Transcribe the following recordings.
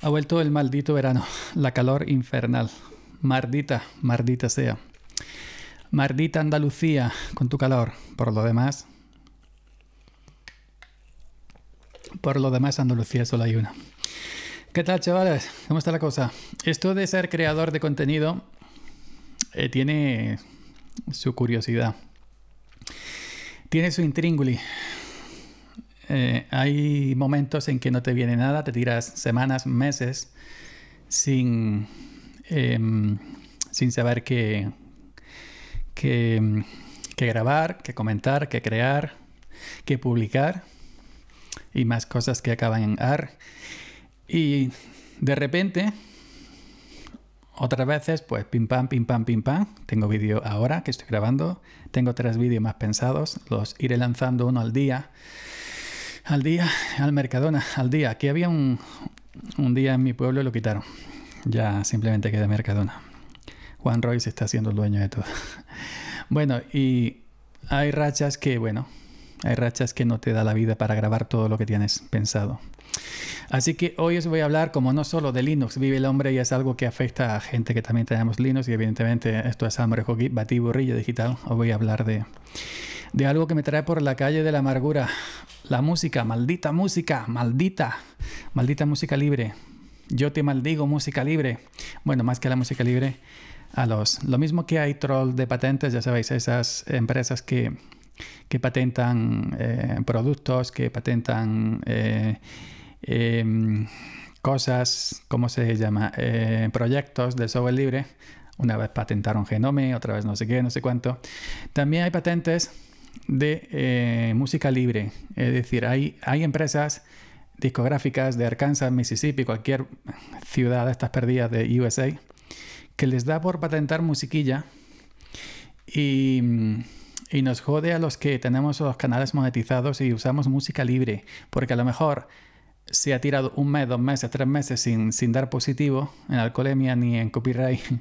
Ha vuelto el maldito verano, la calor infernal. Mardita, maldita sea. Mardita Andalucía, con tu calor. Por lo demás... Por lo demás, Andalucía solo hay una. ¿Qué tal, chavales? ¿Cómo está la cosa? Esto de ser creador de contenido eh, tiene su curiosidad. Tiene su intrínguli. Eh, hay momentos en que no te viene nada, te tiras semanas, meses sin, em, sin saber qué, qué, grabar, qué comentar, qué crear, qué publicar y más cosas que acaban en ar. Y de repente, otras veces, pues pim pam, pim pam, pim pam. Tengo vídeo ahora que estoy grabando. Tengo tres vídeos más pensados. Los iré lanzando uno al día al día, al Mercadona, al día. Aquí había un, día en mi pueblo y lo quitaron. Ya simplemente queda Mercadona. Juan Royce se está haciendo el dueño de todo. Bueno, y hay rachas que, bueno, hay rachas que no te da la vida para grabar todo lo que tienes pensado. Así que hoy os voy a hablar como no solo de Linux, vive el hombre y es algo que afecta a gente que también tenemos Linux y evidentemente esto es hambre, hockey, batiburrillo digital. Os voy a hablar de, de algo que me trae por la calle de la amargura la música, maldita música, maldita, maldita música libre. Yo te maldigo música libre. Bueno, más que la música libre, a los... Lo mismo que hay troll de patentes, ya sabéis, esas empresas que, que patentan eh, productos, que patentan eh, em, cosas, ¿cómo se llama? Eh, proyectos de software libre. Una vez patentaron Genome, otra vez no sé qué, no sé cuánto. También hay patentes de eh, música libre. Es decir, hay, empresas discográficas de Arkansas, Mississippi, cualquier ciudad de estas perdidas de USA, que les da por patentar musiquilla y, y nos jode a los que tenemos los canales monetizados y usamos música libre, porque a lo mejor se ha tirado un mes, dos meses, tres meses sin, dar positivo en alcoholemia ni en copyright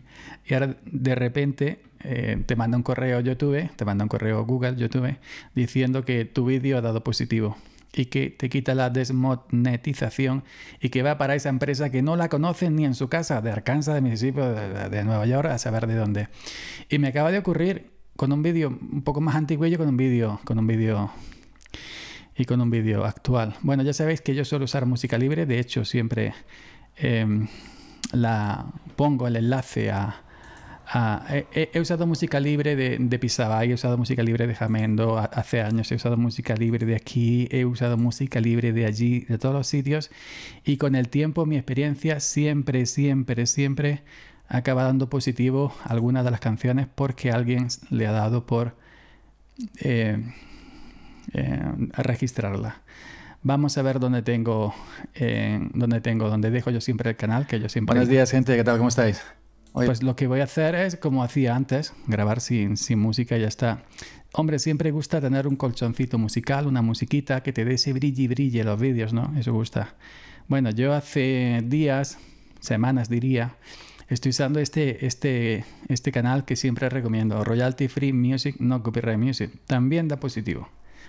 y ahora de repente eh, te manda un correo YouTube, te manda un correo Google YouTube diciendo que tu vídeo ha dado positivo y que te quita la desmonetización y que va para esa empresa que no la conocen ni en su casa, de Arkansas, de Mississippi, de, Nueva York, a saber de dónde. Y me acaba de ocurrir con un vídeo un poco más antiguo, con un vídeo, con un vídeo y con un vídeo actual. Bueno, ya sabéis que yo suelo usar música libre, de hecho siempre em, la pongo el enlace a... he, usado música libre de, de Pisabay, he usado música libre de Jamendo hace años, he usado música libre de aquí, he usado música libre de allí, de todos los sitios y con el tiempo mi experiencia siempre, siempre, siempre acaba dando positivo algunas de las canciones porque alguien le ha dado por... Eh, eh, registrarla. Vamos a ver dónde tengo, eh, dónde tengo, dónde dejo yo siempre el canal, que yo siempre... Buenos días, gente. ¿Qué tal? ¿Cómo estáis? Pues lo que voy a hacer es, como hacía antes, grabar sin, sin música y ya está. Hombre, siempre gusta tener un colchoncito musical, una musiquita que te dé ese brille y brille los vídeos, ¿no? Eso gusta. Bueno, yo hace días, semanas diría, estoy usando este, este, este canal que siempre recomiendo, Royalty Free Music, no Copyright Music. También da positivo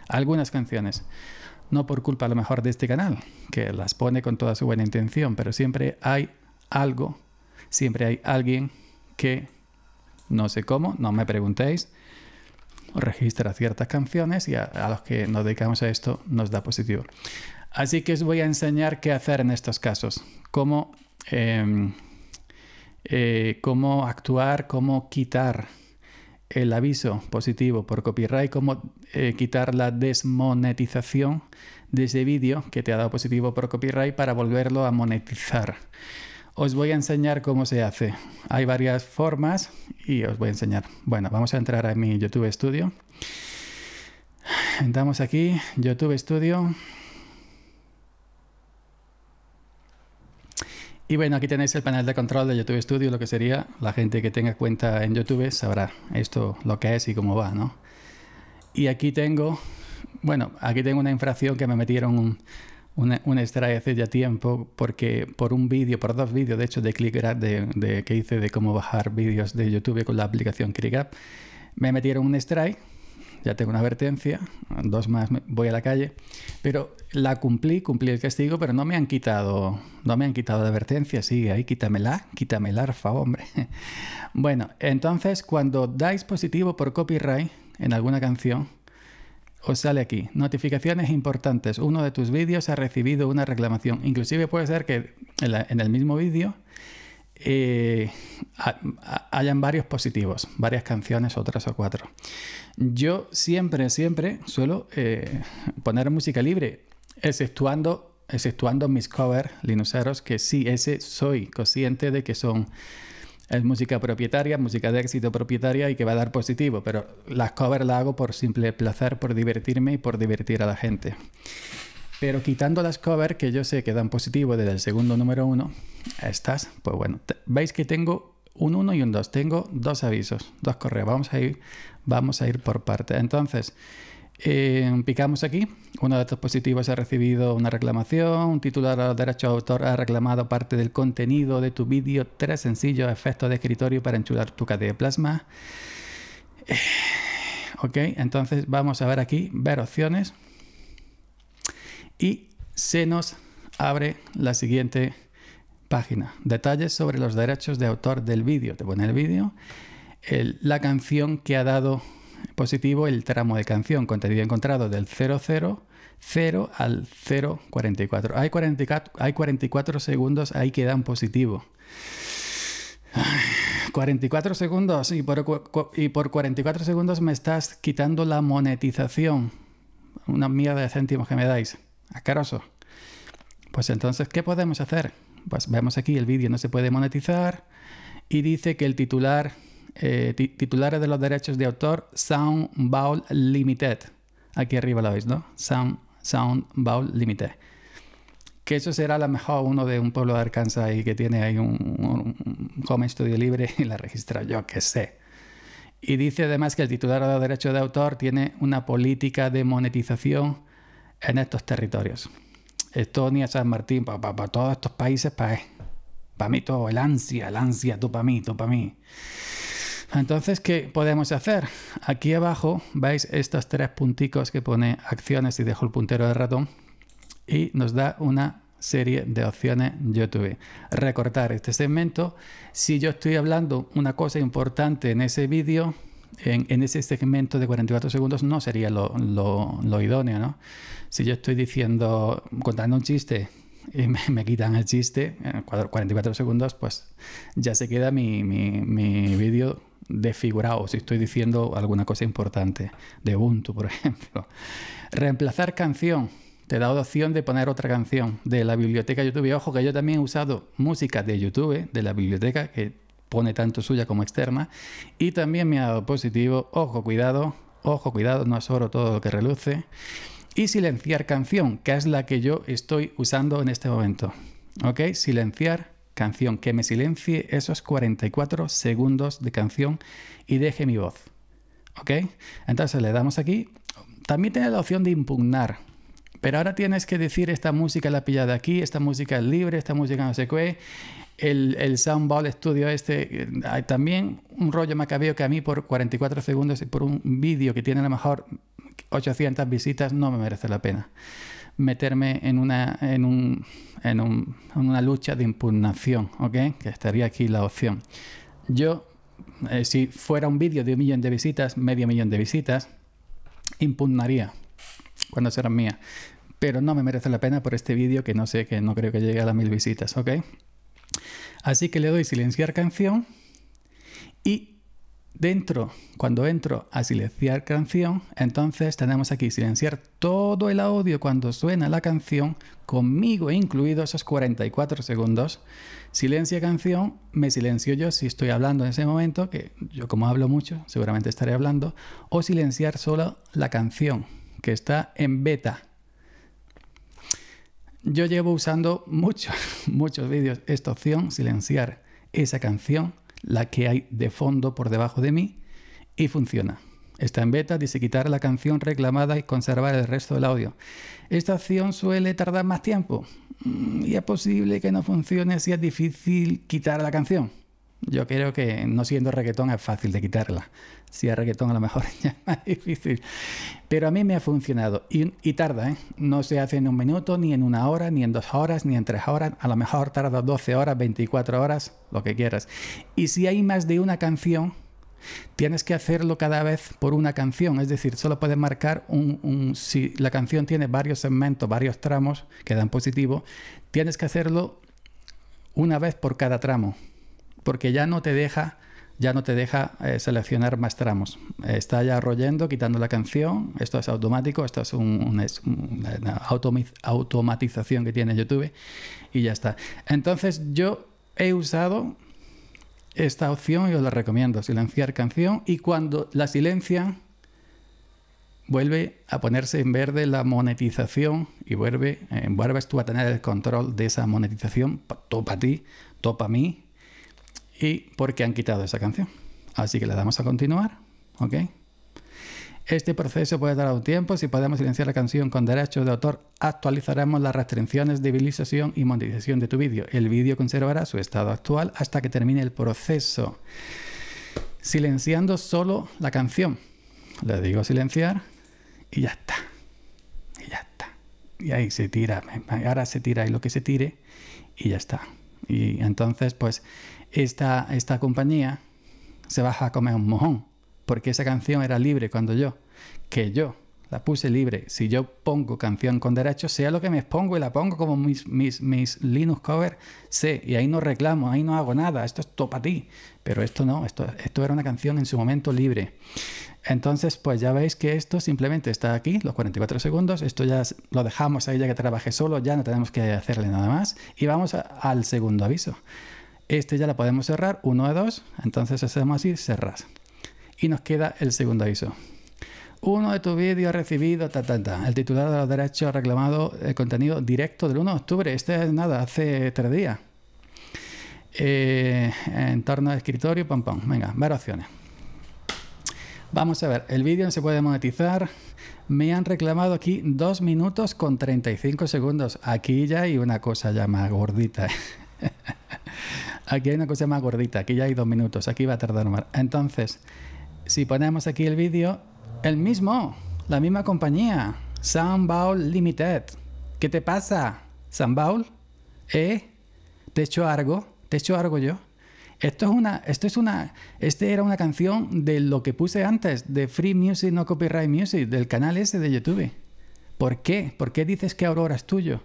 algunas canciones. No por culpa a lo mejor de este canal, que las pone con toda su buena intención, pero siempre hay algo, siempre hay alguien que, no sé cómo, no me preguntéis, registra ciertas canciones y a, los que nos dedicamos a esto nos da positivo. Así que os voy a enseñar qué hacer en estos casos, cómo, em, eh, cómo actuar, cómo quitar el aviso positivo por copyright, como eh, quitar la desmonetización de ese vídeo que te ha dado positivo por copyright para volverlo a monetizar. Os voy a enseñar cómo se hace. Hay varias formas y os voy a enseñar. Bueno, vamos a entrar a mi YouTube Studio. Entramos aquí, YouTube Studio. Y bueno, aquí tenéis el panel de control de YouTube Studio, lo que sería, la gente que tenga cuenta en YouTube sabrá esto lo que es y cómo va, ¿no? Y aquí tengo, bueno, aquí tengo una infracción que me metieron un, strike hace ya tiempo, porque por un vídeo, por dos vídeos, de hecho, de click de, de, que hice de cómo bajar vídeos de YouTube con la aplicación ClickUp, me metieron un strike ya tengo una advertencia, dos más voy a la calle, pero la cumplí, cumplí el castigo, pero no me han quitado, no me han quitado la advertencia, sigue ahí, quítamela, quítamela, arfa, hombre. bueno, entonces cuando dais positivo por copyright en alguna canción, os sale aquí, notificaciones importantes, uno de tus vídeos ha recibido una reclamación, inclusive puede ser que en el mismo vídeo eh, hayan varios positivos, varias canciones otras o cuatro. Yo siempre, siempre suelo eh, poner música libre, exceptuando, exceptuando mis covers linuseros, que sí, ese soy consciente de que son música propietaria, música de éxito propietaria y que va a dar positivo, pero las covers las hago por simple placer, por divertirme y por divertir a la gente. Pero quitando las covers que yo sé que dan positivo desde el segundo número 1, estás. pues bueno, veis que tengo un 1 y un 2. Tengo dos avisos, dos correos. Vamos a ir, vamos a ir por parte. Entonces, eh, picamos aquí. Uno de estos positivos ha recibido una reclamación. Un titular de los derechos de autor ha reclamado parte del contenido de tu vídeo. Tres sencillos efectos de escritorio para enchular tu cadena de plasma. Eh, ok, entonces vamos a ver aquí, ver opciones y se nos abre la siguiente página. Detalles sobre los derechos de autor del vídeo. Te pone el vídeo, la canción que ha dado positivo el tramo de canción, contenido encontrado del 00 al 0.44. Hay 44, hay 44 segundos ahí que dan positivo. 44 segundos y por, y por 44 segundos me estás quitando la monetización. Una mierda de céntimos que me dais. ¡Acaroso! Pues entonces, ¿qué podemos hacer? Pues vemos aquí, el vídeo no se puede monetizar y dice que el titular, eh, de los derechos de autor, Sound Bowl Limited. Aquí arriba lo veis, ¿no? Sound, Sound Bowl Limited. Que eso será a lo mejor uno de un pueblo de Arkansas y que tiene ahí un, home estudio libre y la registra, yo que sé. Y dice además que el titular de los derechos de autor tiene una política de monetización en estos territorios. Estonia, San Martín, para todos estos países, para eh, mí todo, el ansia, el ansia, tú para mí, tú para mí. Entonces, ¿qué podemos hacer? Aquí abajo veis estos tres punticos que pone acciones y dejo el puntero de ratón y nos da una serie de opciones YouTube. Recortar este segmento. Si yo estoy hablando una cosa importante en ese vídeo, en, ese segmento de 44 segundos no sería lo, idóneo, ¿no? Si yo estoy diciendo, contando un chiste y me, quitan el chiste eh, en 44 segundos, pues ya se queda mi, vídeo desfigurado si estoy diciendo alguna cosa importante de Ubuntu, por ejemplo. Reemplazar canción. Te da la opción de poner otra canción de la biblioteca YouTube. Y ojo que yo también he usado música de YouTube, eh, de la biblioteca, que pone tanto suya como externa. Y también me ha dado positivo, ojo cuidado, ojo cuidado, no es oro todo lo que reluce. Y silenciar canción, que es la que yo estoy usando en este momento. ¿Ok? Silenciar canción, que me silencie esos 44 segundos de canción y deje mi voz. ¿Ok? Entonces le damos aquí. También tiene la opción de impugnar. Pero ahora tienes que decir esta música la pillada aquí, esta música es libre, esta música no sé qué, el, el Ball Studio este, eh, hay también un rollo macabeo que a mí por 44 segundos y por un vídeo que tiene a lo mejor 800 visitas no me merece la pena meterme en una, en, un, en, una lucha de impugnación, ¿ok? Que estaría aquí la opción. Yo, eh, si fuera un vídeo de un millón de visitas, medio millón de visitas, impugnaría cuando serán mía Pero no me merece la pena por este vídeo que no sé, que no creo que llegue a las mil visitas, ¿ok? Así que le doy silenciar canción y dentro, cuando entro a silenciar canción, entonces tenemos aquí silenciar todo el audio cuando suena la canción, conmigo incluido esos 44 segundos. Silencia canción, me silencio yo si estoy hablando en ese momento, que yo como hablo mucho, seguramente estaré hablando, o silenciar solo la canción, que está en beta yo llevo usando muchos, muchos vídeos esta opción, silenciar esa canción, la que hay de fondo por debajo de mí, y funciona. Está en beta, dice quitar la canción reclamada y conservar el resto del audio. Esta opción suele tardar más tiempo mm, y es posible que no funcione si es difícil quitar la canción. Yo creo que no siendo reggaetón es fácil de quitarla. Si es reggaetón a lo mejor ya es más difícil. Pero a mí me ha funcionado y, tarda, ¿eh? No se hace en un minuto, ni en una hora, ni en dos horas, ni en tres horas. A lo mejor tarda 12 horas, 24 horas, lo que quieras. Y si hay más de una canción, Tienes que hacerlo cada vez por una canción, es decir, solo puedes marcar un, si la canción tiene varios segmentos, varios tramos que dan positivo, tienes que hacerlo una vez por cada tramo porque ya no te deja ya no te deja eh, seleccionar más tramos. Eh, está ya royendo, quitando la canción. Esto es automático, esto es, una automatización que tiene YouTube y ya está. Entonces yo he usado esta opción y os la recomiendo, silenciar canción y cuando la silencia vuelve a ponerse en verde la monetización y vuelve, eh, vuelves tú a tener el control de esa monetización, topa a ti, topa a mí, y porque han quitado esa canción. Así que le damos a continuar. ¿Ok? Este proceso puede dar un tiempo. Si podemos silenciar la canción con derechos de autor, actualizaremos las restricciones de visualización y monetización de tu vídeo. El vídeo conservará su estado actual hasta que termine el proceso. Silenciando solo la canción. Le digo silenciar y ya está. Y ya está. Y ahí se tira. Ahora se tira y lo que se tire y ya está. Y entonces, pues esta, esta compañía se baja a comer un mojón, porque esa canción era libre cuando yo, que yo la puse libre. Si yo pongo canción con derecho, sea lo que me expongo y la pongo como mis, mis, Linux covers, sé, y ahí no reclamo, ahí no hago nada, esto es todo para ti. Pero esto no, esto, esto era una canción en su momento libre. Entonces, pues ya veis que esto simplemente está aquí, los 44 segundos, esto ya lo dejamos ahí ya que trabaje solo, ya no tenemos que hacerle nada más, y vamos al segundo aviso. Este ya la podemos cerrar, uno de dos. Entonces hacemos así, cerras. Y nos queda el segundo aviso. Uno de tus vídeos recibido, ta, ta, El titular de los derechos ha reclamado el contenido directo del 1 de octubre. Este es nada, hace tres días. Eh, en torno al escritorio, pam, pam. Venga, varias opciones. Vamos a ver, el vídeo se puede monetizar. Me han reclamado aquí 2 minutos con 35 segundos. Aquí ya hay una cosa ya más gordita. ¿eh? Aquí hay una cosa más gordita, aquí ya hay dos minutos, aquí va a tardar más. Entonces, si ponemos aquí el vídeo, el mismo, la misma compañía, Baul Limited. ¿Qué te pasa, Baul. ¿Eh? ¿Te echo algo? ¿Te echo algo yo? Esto es una, esto es una, este era una canción de lo que puse antes, de Free Music, no Copyright Music, del canal ese de YouTube. ¿Por qué? ¿Por qué dices que Aurora es tuyo?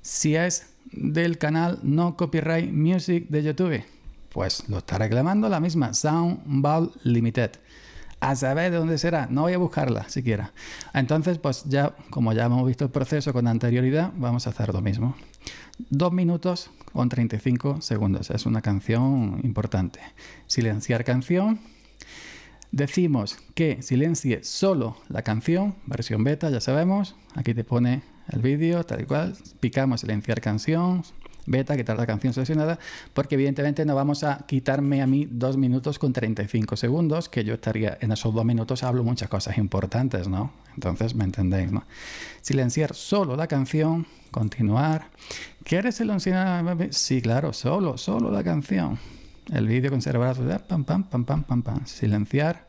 Si es del canal No Copyright Music de YouTube? Pues lo está reclamando la misma Soundball Limited. A saber de dónde será, no voy a buscarla siquiera. Entonces, pues ya, como ya hemos visto el proceso con anterioridad, vamos a hacer lo mismo. 2 minutos con 35 segundos. Es una canción importante. Silenciar canción. Decimos que silencie solo la canción, versión beta, ya sabemos. Aquí te pone el vídeo, tal y cual, picamos silenciar canción, beta, quitar la canción seleccionada, porque evidentemente no vamos a quitarme a mí dos minutos con 35 segundos, que yo estaría en esos dos minutos, hablo muchas cosas importantes, ¿no? Entonces me entendéis, ¿no? Silenciar solo la canción, continuar. ¿Quieres silenciar? Sí, claro, solo, solo la canción. El vídeo conservará Pam, pam, pam, pam, pam, pam. Silenciar.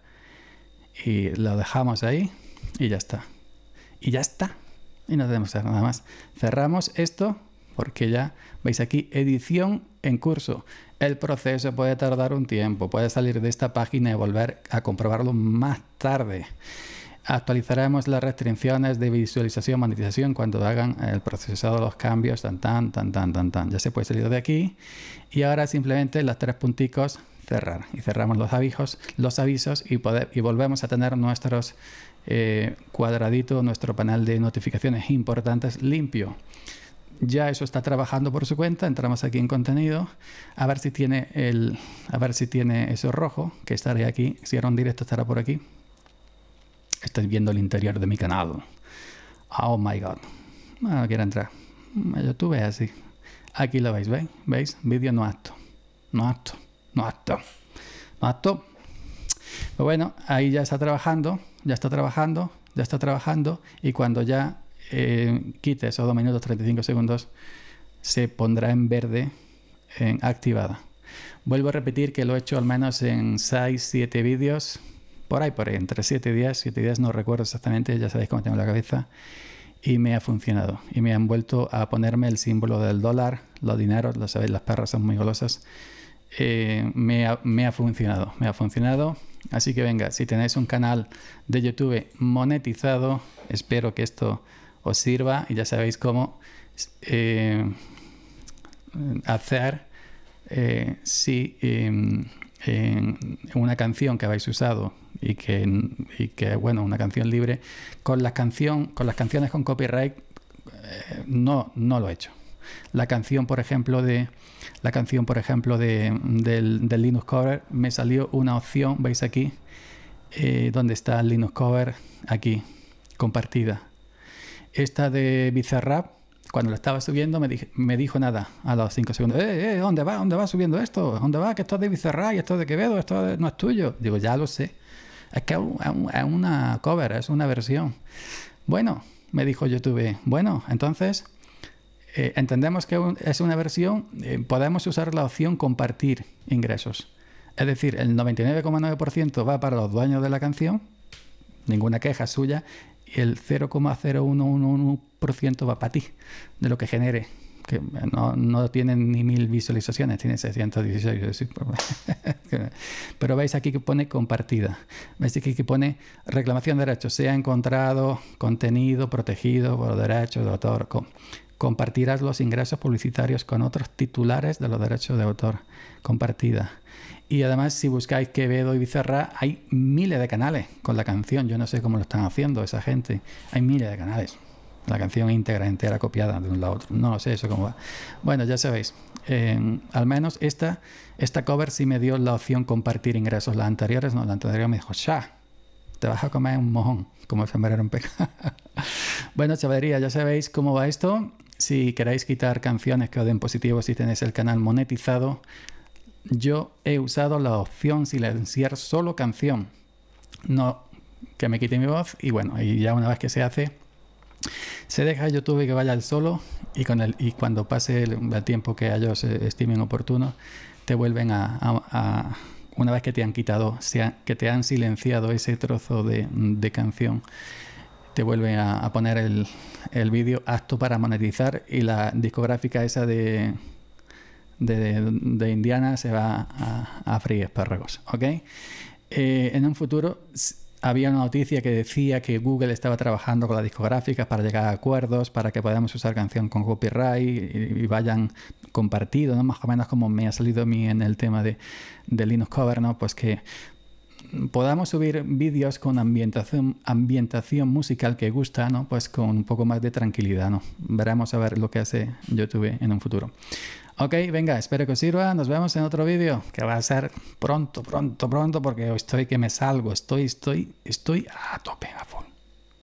Y lo dejamos ahí y ya está. Y ya está y no tenemos nada más. Cerramos esto porque ya veis aquí edición en curso. El proceso puede tardar un tiempo, puede salir de esta página y volver a comprobarlo más tarde. Actualizaremos las restricciones de visualización, monetización cuando hagan el procesado los cambios, tan tan tan tan tan tan. Ya se puede salir de aquí y ahora simplemente los tres punticos cerrar y cerramos los avisos, los avisos y, poder, y volvemos a tener nuestros eh, cuadradito, nuestro panel de notificaciones importantes limpio. Ya eso está trabajando por su cuenta. Entramos aquí en contenido. A ver si tiene el. A ver si tiene eso rojo, que estaré aquí. Si era un directo, estará por aquí. Estáis viendo el interior de mi canal. Oh my god. No quiero entrar. YouTube es así. Aquí lo veis, ¿veis? ¿Veis? Vídeo no acto No acto No acto No acto bueno, ahí ya está trabajando ya está trabajando, ya está trabajando y cuando ya eh, quite esos 2 minutos 35 segundos se pondrá en verde en activada. Vuelvo a repetir que lo he hecho al menos en 6, 7 vídeos, por ahí, por ahí, entre 7 días, 7 días no recuerdo exactamente, ya sabéis cómo tengo la cabeza, y me ha funcionado. Y me han vuelto a ponerme el símbolo del dólar, los dineros, lo sabéis, las perras son muy golosas. Eh, me, ha, me ha funcionado, me ha funcionado. Así que venga, si tenéis un canal de YouTube monetizado, espero que esto os sirva y ya sabéis cómo eh, hacer eh, si em, una canción que habéis usado y que, y que, bueno, una canción libre, con, la canción, con las canciones con copyright eh, no, no lo he hecho. La canción, por ejemplo, de la canción, por ejemplo, del, Linux Cover, me salió una opción, veis aquí, eh, donde está el Linux Cover, aquí, compartida. Esta de Bizarrap, cuando la estaba subiendo, me, dijo nada a los 5 segundos. Eh, eh, ¿Dónde va? ¿Dónde va subiendo esto? ¿Dónde va? Que esto es de Bizarrap y esto es de Quevedo, esto no es tuyo. Digo, ya lo sé. Es que es una cover, es una versión. Bueno, me dijo YouTube, bueno, entonces eh, entendemos que es una versión, eh, podemos usar la opción compartir ingresos. Es decir, el 99,9% va para los dueños de la canción, ninguna queja suya, y el 0,0111% va para ti, de lo que genere. Que no, no tienen ni mil visualizaciones, tiene 616. Pues, pero veis aquí que pone compartida. Veis aquí que pone reclamación de derechos. Se ha encontrado contenido protegido por derechos de autor. Compartirás los ingresos publicitarios con otros titulares de los derechos de autor compartida. Y además, si buscáis Quevedo y Bizarra, hay miles de canales con la canción. Yo no sé cómo lo están haciendo esa gente. Hay miles de canales. La canción íntegra, entera, copiada de un lado a otro. No lo sé eso cómo va. Bueno, ya sabéis. Eh, al menos esta, esta cover sí me dio la opción compartir ingresos. Las anteriores no. La anterior me dijo, ya, te vas a comer un mojón, como el sombrero en peca. bueno, chavalería, ya sabéis cómo va esto si queréis quitar canciones que os den positivo si tenéis el canal monetizado, yo he usado la opción silenciar solo canción. No que me quite mi voz y bueno, y ya una vez que se hace, se deja YouTube que vaya al solo y, cuando pase el, tiempo que ellos eh, estimen oportuno, te vuelven a, una vez que te han quitado, sea, que te han silenciado ese trozo de, de canción te vuelve a, poner el, vídeo apto para monetizar y la discográfica esa de, de, Indiana se va a, free espárragos. Eh, en un futuro había una noticia que decía que Google estaba trabajando con las discográficas para llegar a acuerdos, para que podamos usar canción con copyright y, vayan compartido, ¿no? Más o menos como me ha salido a mí en el tema de, de Linux Cover, ¿no? Pues que podamos subir vídeos con ambientación, ambientación musical que gusta, ¿no? Pues con un poco más de tranquilidad, ¿no? Veremos a ver lo que hace YouTube en un futuro. Ok, venga, espero que os sirva. Nos vemos en otro vídeo que va a ser pronto, pronto, pronto, porque estoy que me salgo, estoy, estoy, estoy a tope, a